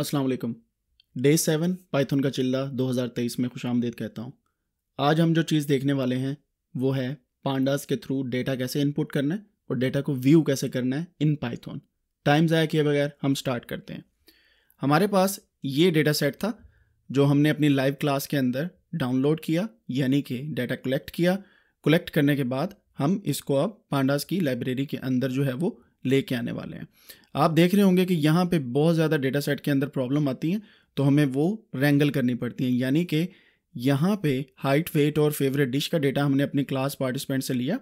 अस्सलाम वालेकुम day seven Python का चिल्ला 2023 में खुश आमदेद कहता हूँ आज हम जो चीज़ देखने वाले हैं वो है पांडास के थ्रू डेटा कैसे इनपुट करना है और डेटा को व्यू कैसे करना है इन पाइथन टाइम ज़ाया किए बगैर हम स्टार्ट करते हैं हमारे पास ये डेटा सेट था जो हमने अपनी लाइव क्लास के अंदर डाउनलोड किया यानी कि डेटा कलेक्ट किया कलेक्ट करने के बाद हम इसको अब पांडास की लाइब्रेरी के अंदर जो है वो लेके आने वाले हैं आप देख रहे होंगे कि यहाँ पे बहुत ज़्यादा डेटा सेट के अंदर प्रॉब्लम आती हैं तो हमें वो रेंगल करनी पड़ती हैं यानी कि यहाँ पे हाइट वेट और फेवरेट डिश का डेटा हमने अपने क्लास पार्टिसिपेंट से लिया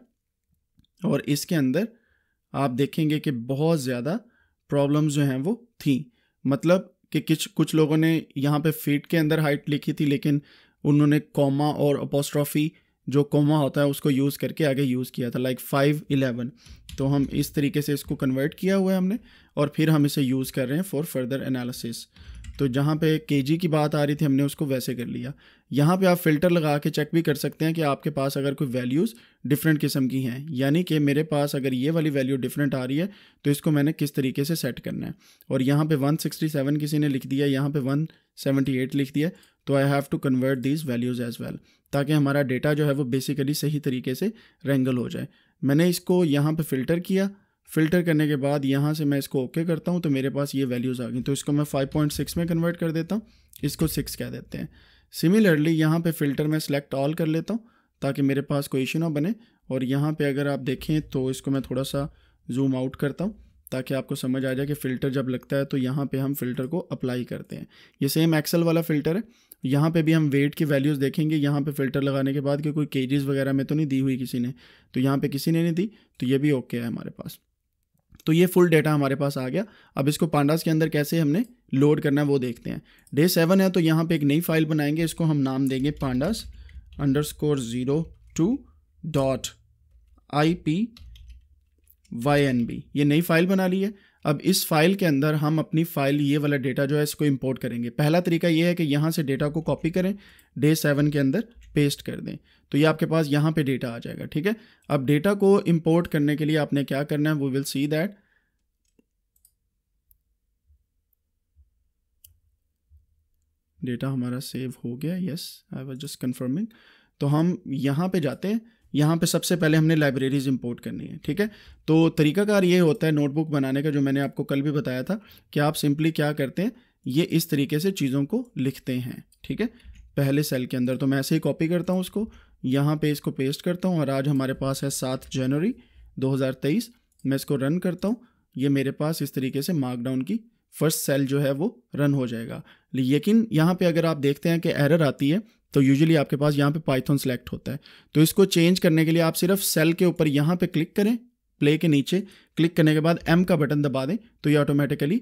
और इसके अंदर आप देखेंगे कि बहुत ज़्यादा प्रॉब्लम जो हैं वो थी मतलब कि कुछ कुछ लोगों ने यहाँ पे फीट के अंदर हाइट लिखी थी लेकिन उन्होंने कॉमा और अपोस्ट्रॉफी जो कॉमा होता है उसको यूज़ करके आगे यूज़ किया था लाइक फाइव इलेवन तो हम इस तरीके से इसको कन्वर्ट किया हुआ है हमने और फिर हम इसे यूज़ कर रहे हैं फॉर फर्दर एनालिसिस तो जहाँ पे के की बात आ रही थी हमने उसको वैसे कर लिया यहाँ पे आप फ़िल्टर लगा के चेक भी कर सकते हैं कि आपके पास अगर कोई वैल्यूज़ डिफरेंट किस्म की हैं यानी कि मेरे पास अगर ये वाली वैल्यू डिफरेंट आ रही है तो इसको मैंने किस तरीके से सेट करना है और यहाँ पे 167 किसी ने लिख दिया यहाँ पे 178 लिख दिया तो I have to convert these values as well ताकि हमारा डेटा जो है वो बेसिकली सही तरीके से रेंगल हो जाए मैंने इसको यहाँ पे फ़िल्टर किया फ़िल्टर करने के बाद यहाँ से मैं इसको ओके okay करता हूँ तो मेरे पास ये वैल्यूज़ आ गई तो इसको मैं 5.6 में कन्वर्ट कर देता हूँ इसको 6 कह देते हैं सिमिलरली यहाँ पे फ़िल्टर में सेलेक्ट ऑल कर लेता हूँ ताकि मेरे पास कोई इशू ना बने और यहाँ पे अगर आप देखें तो इसको मैं थोड़ा सा जूम आउट करता हूँ ताकि आपको समझ आ जाए कि फ़िल्टर जब लगता है तो यहाँ पे हम फ़िल्टर को अप्लाई करते हैं ये सेम एक्सल वाला फ़िल्टर है यहाँ पे भी हम वेट की वैल्यूज़ देखेंगे यहाँ पे फ़िल्टर लगाने के बाद कि कोई केजेस वगैरह में तो नहीं दी हुई किसी ने तो यहाँ पे किसी ने नहीं दी तो ये भी ओके है हमारे पास तो ये फुल डेटा हमारे पास आ गया अब इसको पांडास के अंदर कैसे हमने लोड करना है वो देखते हैं डे सेवन है तो यहाँ पर एक नई फाइल बनाएंगे इसको हम नाम देंगे pandas underscore zero two dot I P Y N B ये नई फाइल बना ली है अब इस फाइल के अंदर हम अपनी फाइल ये वाला डेटा जो है इसको इंपोर्ट करेंगे पहला तरीका ये है कि यहाँ से डेटा को कॉपी करें डे सेवन के अंदर पेस्ट कर दें तो ये आपके पास यहाँ पे डेटा आ जाएगा ठीक है अब डेटा को इंपोर्ट करने के लिए आपने क्या करना है वो विल सी दैट डेटा हमारा सेव हो गया yes I was just confirming तो हम यहाँ पे जाते हैं यहाँ पे सबसे पहले हमने लाइब्रेरीज इंपोर्ट करनी है ठीक है तो तरीकाकार ये होता है नोटबुक बनाने का जो मैंने आपको कल भी बताया था कि आप सिंपली क्या करते हैं ये इस तरीके से चीज़ों को लिखते हैं ठीक है पहले सेल के अंदर तो मैं ऐसे ही कॉपी करता हूँ उसको यहाँ पे इसको पेस्ट करता हूँ और आज हमारे पास है सात जनवरी 2023 मैं इसको रन करता हूँ ये मेरे पास इस तरीके से मार्कडाउन की फर्स्ट सेल जो है वो रन हो जाएगा लेकिन यहाँ पे अगर आप देखते हैं कि एरर आती है तो यूजुअली आपके पास यहाँ पे पाइथन सेलेक्ट होता है तो इसको चेंज करने के लिए आप सिर्फ सेल के ऊपर यहाँ पे क्लिक करें प्ले के नीचे क्लिक करने के बाद एम का बटन दबा दें तो ये ऑटोमेटिकली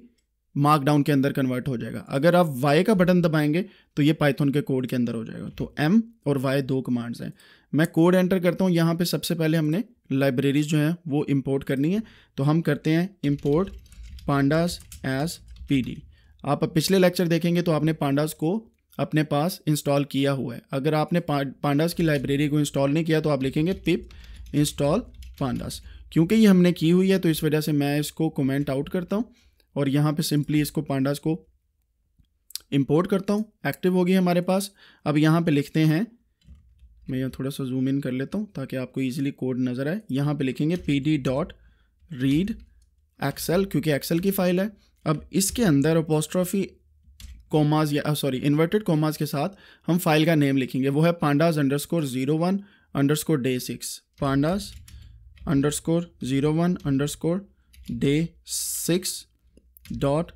मार्कडाउन के अंदर कन्वर्ट हो जाएगा अगर आप वाई का बटन दबाएंगे तो ये पाइथन के कोड के अंदर हो जाएगा तो एम और वाई दो कमांड्स हैं मैं कोड एंटर करता हूँ यहाँ पर सबसे पहले हमने लाइब्रेरीज जो हैं वो इम्पोर्ट करनी है तो हम करते हैं इम्पोर्ट पांडास एज पी आप पिछले लेक्चर देखेंगे तो आपने पांडास को अपने पास इंस्टॉल किया हुआ है अगर आपने पांडास की लाइब्रेरी को इंस्टॉल नहीं किया तो आप लिखेंगे पिप इंस्टॉल पांडास क्योंकि ये हमने की हुई है तो इस वजह से मैं इसको कमेंट आउट करता हूँ और यहाँ पे सिंपली इसको पांडास को इंपोर्ट करता हूँ एक्टिव होगी हमारे पास अब यहाँ पे लिखते हैं मैं यहाँ थोड़ा सा जूम इन कर लेता हूँ ताकि आपको ईजिली कोड नज़र आए यहाँ पर लिखेंगे P D dot read excel क्योंकि एक्सेल की फ़ाइल है अब इसके अंदर अपोस्ट्रॉफी कॉमाज या सॉरी इन्वर्टेड कॉमाज के साथ हम फाइल का नेम लिखेंगे वो है pandas underscore zero one underscore day six pandas underscore zero one underscore day six dot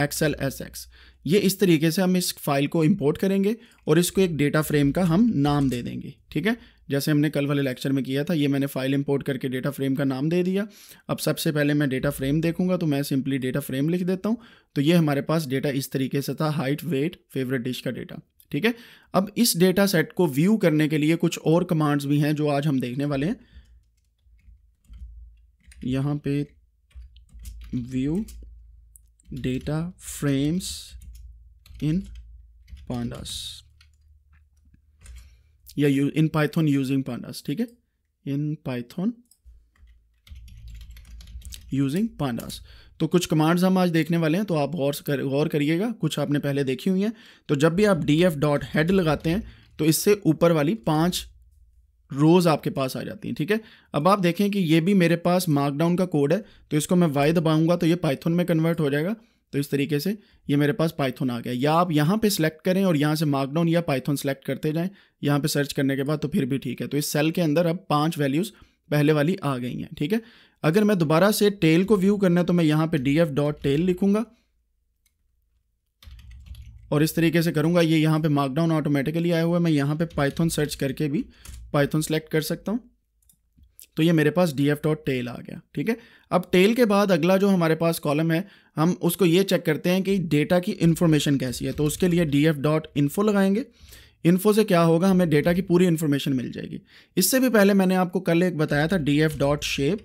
XL S X ये इस तरीके से हम इस फाइल को इंपोर्ट करेंगे और इसको एक डेटा फ्रेम का हम नाम दे देंगे ठीक है जैसे हमने कल वाले लेक्चर में किया था ये मैंने फाइल इंपोर्ट करके डेटा फ्रेम का नाम दे दिया अब सबसे पहले मैं डेटा फ्रेम देखूंगा तो मैं सिंपली डेटा फ्रेम लिख देता हूँ तो ये हमारे पास डेटा इस तरीके से था हाइट वेट फेवरेट डिश का डेटा ठीक है अब इस डेटा सेट को व्यू करने के लिए कुछ और कमांड्स भी हैं जो आज हम देखने वाले हैं यहाँ पे view data frames in pandas yeah you in python using pandas ठीक है इन पाइथन यूजिंग पांडास तो कुछ कमांड्स हम आज देखने वाले हैं तो आप गौर कर गौर करिएगा कुछ आपने पहले देखी हुई हैं तो जब भी आप डी एफ डॉट हेड लगाते हैं तो इससे ऊपर वाली पांच रोज़ आपके पास आ जाती हैं ठीक है अब आप देखें कि ये भी मेरे पास मार्कडाउन का कोड है तो इसको मैं वाई दबाऊंगा तो ये पाइथन में कन्वर्ट हो जाएगा तो इस तरीके से ये मेरे पास पाइथन आ गया या आप यहाँ पे सिलेक्ट करें और यहाँ से मार्कडाउन या पाइथन सेलेक्ट करते जाएं यहाँ पे सर्च करने के बाद तो फिर भी ठीक है तो इस सेल के अंदर अब पांच वैल्यूज़ पहले वाली आ गई हैं ठीक है अगर मैं दोबारा से टेल को व्यू करना है तो मैं यहाँ पे डी एफ डॉट टेल लिखूंगा और इस तरीके से करूँगा ये यहाँ पे मार्कडाउन ऑटोमेटिकली आया हुआ है मैं यहाँ पे पाइथन सर्च करके भी पाइथन सेलेक्ट कर सकता हूँ तो ये मेरे पास डी एफ डॉट टेल आ गया ठीक है अब टेल के बाद अगला जो हमारे पास कॉलम है हम उसको ये चेक करते हैं कि डेटा की इन्फॉर्मेशन कैसी है तो उसके लिए डी एफ डॉट इन्फो लगाएंगे इन्फो से क्या होगा हमें डेटा की पूरी इन्फॉर्मेशन मिल जाएगी इससे भी पहले मैंने आपको कल एक बताया था D F dot shape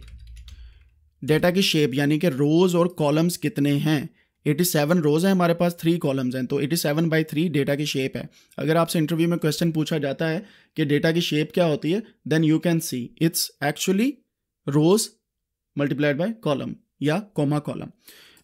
data की शेप यानी कि रोज़ और कॉलम्स कितने हैं एटी सेवन रोज़ हैं हमारे पास थ्री कॉलम्स हैं तो eighty seven by three data की शेप है अगर आपसे इंटरव्यू में क्वेश्चन पूछा जाता है कि डेटा की शेप क्या होती है then you can see it's actually rows multiplied by column या कोमा कॉलम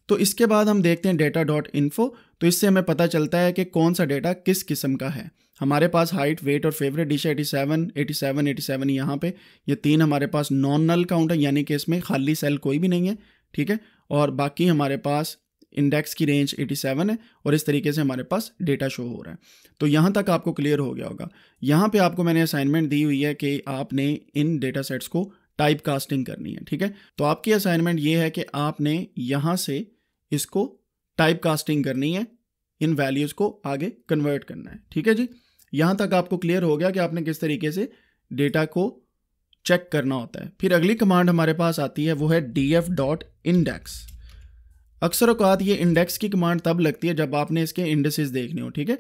तो इसके बाद हम देखते हैं डेटा डॉट इन्फो तो इससे हमें पता चलता है कि कौन सा डेटा किस किस्म का है हमारे पास हाइट वेट और favourite dish eighty seven eighty seven eighty seven यहाँ पे ये तीन हमारे पास नॉन नल काउंट है यानी कि इसमें खाली सेल कोई भी नहीं है ठीक है और बाकी हमारे पास इंडेक्स की रेंज 87 है और इस तरीके से हमारे पास डेटा शो हो रहा है तो यहाँ तक आपको क्लियर हो गया होगा यहाँ पे आपको मैंने असाइनमेंट दी हुई है कि आपने इन डेटा सेट्स को टाइप कास्टिंग करनी है ठीक है तो आपकी असाइनमेंट ये है कि आपने यहाँ से इसको टाइप कास्टिंग करनी है इन वैल्यूज़ को आगे कन्वर्ट करना है ठीक है जी यहाँ तक आपको क्लियर हो गया कि आपने किस तरीके से डेटा को चेक करना होता है फिर अगली कमांड हमारे पास आती है वो है डी एफ डॉट इंडेक्स अक्सर अकात ये इंडेक्स की कमांड तब लगती है जब आपने इसके इंडेसेस देखने हो ठीक है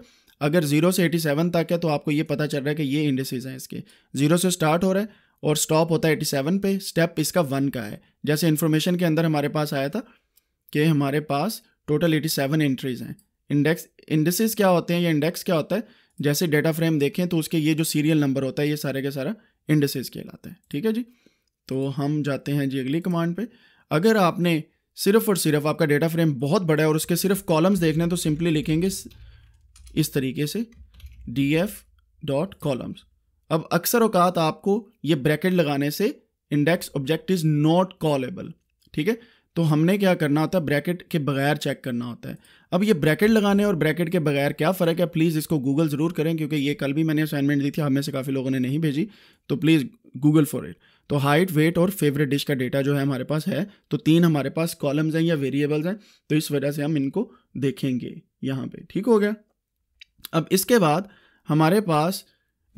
अगर जीरो से एटी सेवन तक है तो आपको ये पता चल रहा है कि ये इंडेसेस हैं इसके जीरो से स्टार्ट हो रहा है और स्टॉप होता है एटी सेवन पे स्टेप इसका वन का है जैसे इन्फॉर्मेशन के अंदर हमारे पास आया था कि हमारे पास टोटल एटी सेवन एंट्रीज हैं इंडेक्स इंडेसेस क्या होते हैं या इंडेक्स क्या होता है जैसे डेटा फ्रेम देखें तो उसके ये जो सीरियल नंबर होता है ये सारे के सारा इंडेसेस कहलाते हैं ठीक है जी तो हम जाते हैं जी अगली कमांड पर अगर आपने सिर्फ और सिर्फ आपका डेटा फ्रेम बहुत बड़ा है और उसके सिर्फ कॉलम्स देखने हैं तो सिंपली लिखेंगे इस तरीके से डी एफ डॉट कॉलम्स अब अक्सर अवकात आपको ये ब्रैकेट लगाने से index object is not callable ठीक है तो हमने क्या करना होता है ब्रैकेट के बगैर चेक करना होता है अब ये ब्रैकेट लगाने और ब्रैकेट के बगैर क्या फ़र्क है प्लीज़ इसको गूगल ज़रूर करें क्योंकि ये कल भी मैंने असाइनमेंट दी थी हमें से काफ़ी लोगों ने नहीं भेजी तो प्लीज़ गूगल फॉर इट तो हाइट वेट और फेवरेट डिश का डेटा जो है हमारे पास है तो तीन हमारे पास कॉलम्स हैं या वेरिएबल्स हैं तो इस वजह से हम इनको देखेंगे यहाँ पे ठीक हो गया अब इसके बाद हमारे पास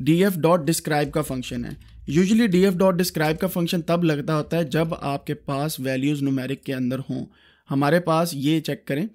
डी एफ डॉट डिस्क्राइब का फंक्शन है usually D F dot describe का फंक्शन तब लगता होता है जब आपके पास वैल्यूज़ नुमेरिक के अंदर हों हमारे पास ये चेक करें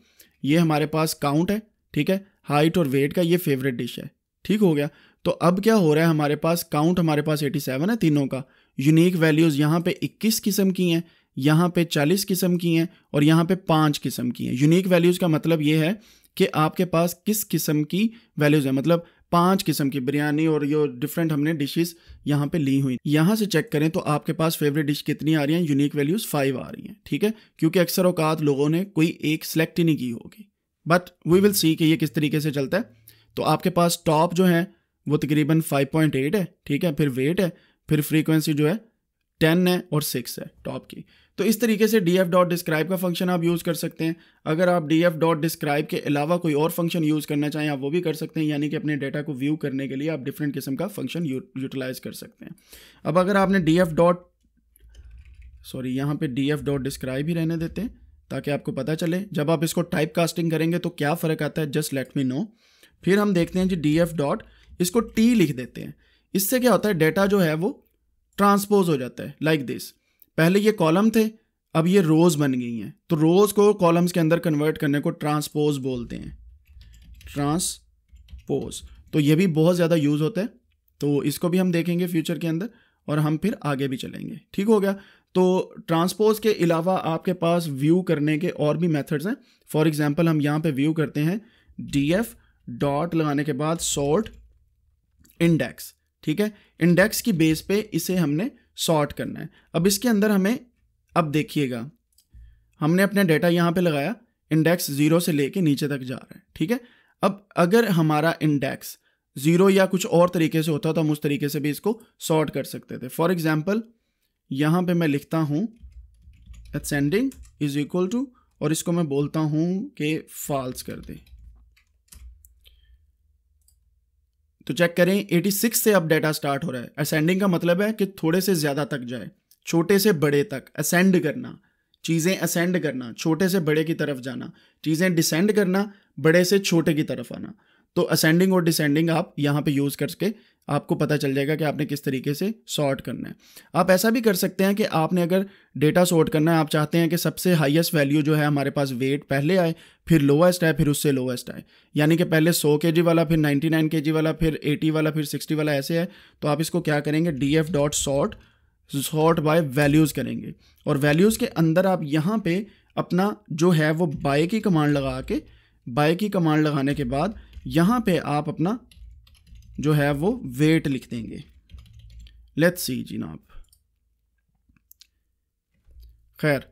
ये हमारे पास काउंट है ठीक है हाइट और वेट का ये फेवरेट डिश है ठीक हो गया तो अब क्या हो रहा है हमारे पास काउंट हमारे पास 87 है तीनों का यूनिक वैल्यूज़ यहाँ पे 21 किस्म की हैं यहाँ पे 40 किस्म की हैं और यहाँ पे 5 किस्म की हैं यूनिक वैल्यूज़ का मतलब ये है कि आपके पास किस किस्म की वैल्यूज़ है मतलब पांच किस्म की बिरयानी और ये डिफरेंट हमने डिशेस यहाँ पे ली हुई यहाँ से चेक करें तो आपके पास फेवरेट डिश कितनी आ रही हैं यूनिक वैल्यूज़ फाइव आ रही हैं ठीक है क्योंकि अक्सर औकात लोगों ने कोई एक सेलेक्ट ही नहीं की होगी बट वी विल सी कि ये किस तरीके से चलता है तो आपके पास टॉप जो है वो तकरीबन फाइव है ठीक है फिर वेट है फिर फ्रीक्वेंसी जो है टेन है और सिक्स है टॉप की तो इस तरीके से डी एफ डॉट डिस्क्राइब का फंक्शन आप यूज़ कर सकते हैं अगर आप डी एफ डॉट डिस्क्राइब के अलावा कोई और फंक्शन यूज़ करना चाहें आप वो भी कर सकते हैं यानी कि अपने डेटा को व्यू करने के लिए आप डिफरेंट किस्म का फंक्शन यूटिलाइज कर सकते हैं अब अगर आपने डी एफ डॉट सॉरी यहाँ पे डी एफ डॉट डिस्क्राइब ही रहने देते हैं ताकि आपको पता चले जब आप इसको टाइप कास्टिंग करेंगे तो क्या फ़र्क आता है जस्ट लेट मी नो फिर हम देखते हैं जी डी एफ डॉट इसको टी लिख देते हैं इससे क्या होता है डेटा जो है वो ट्रांसपोज हो जाता है लाइक like दिस पहले ये कॉलम थे अब ये रोज़ बन गई हैं तो रोज़ को कॉलम्स के अंदर कन्वर्ट करने को ट्रांसपोज बोलते हैं ट्रांसपोज तो ये भी बहुत ज़्यादा यूज़ होता है तो इसको भी हम देखेंगे फ्यूचर के अंदर और हम फिर आगे भी चलेंगे ठीक हो गया तो ट्रांसपोज के अलावा आपके पास व्यू करने के और भी मेथड्स हैं फॉर एग्जांपल हम यहाँ पे व्यू करते हैं डी एफ डॉट लगाने के बाद सॉर्ट इंडेक्स ठीक है इंडेक्स की बेस पे इसे हमने सॉर्ट करना है अब इसके अंदर हमें अब देखिएगा हमने अपना डेटा यहाँ पे लगाया इंडेक्स ज़ीरो से लेके नीचे तक जा रहा है ठीक है अब अगर हमारा इंडेक्स ज़ीरो या कुछ और तरीके से होता तो हम उस तरीके से भी इसको सॉर्ट कर सकते थे फॉर एग्जाम्पल यहाँ पे मैं लिखता हूँ एसेंडिंग इज इक्वल टू और इसको मैं बोलता हूँ कि फॉल्स कर दें तो चेक करें 86 से अब डेटा स्टार्ट हो रहा है असेंडिंग का मतलब है कि थोड़े से ज़्यादा तक जाए छोटे से बड़े तक असेंड करना चीज़ें असेंड करना छोटे से बड़े की तरफ जाना चीज़ें डिसेंड करना बड़े से छोटे की तरफ आना तो असेंडिंग और डिसेंडिंग आप यहाँ पे यूज़ करके आपको पता चल जाएगा कि आपने किस तरीके से सॉर्ट करना है आप ऐसा भी कर सकते हैं कि आपने अगर डेटा सॉर्ट करना है आप चाहते हैं कि सबसे हाईएस्ट वैल्यू जो है हमारे पास वेट पहले आए फिर लोएस्ट आए फिर उससे लोएस्ट आए यानी कि पहले 100 के वाला फिर 99 के वाला फिर 80 वाला फिर 60 वाला ऐसे है तो आप इसको क्या करेंगे D F dot sort sort by values करेंगे और वैल्यूज़ के अंदर आप यहाँ पर अपना जो है वो बाय की कमांड लगा के बाय की कमांड लगाने के बाद यहाँ पे आप अपना जो है वो वेट लिख देंगे लेट्स सी जनाब खैर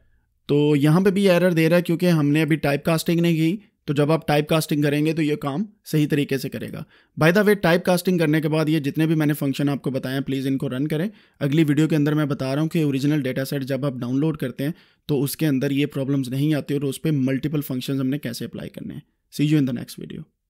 तो यहां पे भी एरर दे रहा है क्योंकि हमने अभी टाइप कास्टिंग नहीं की तो जब आप टाइप कास्टिंग करेंगे तो ये काम सही तरीके से करेगा by the way type casting करने के बाद ये जितने भी मैंने फंक्शन आपको बताए हैं प्लीज़ इनको रन करें अगली वीडियो के अंदर मैं बता रहा हूँ कि ओरिजिनल डेटा सेट जब आप डाउनलोड करते हैं तो उसके अंदर ये प्रॉब्लम्स नहीं आती और उस पर मल्टीपल फंक्शन हमने कैसे अप्लाई करने हैं see you in the next video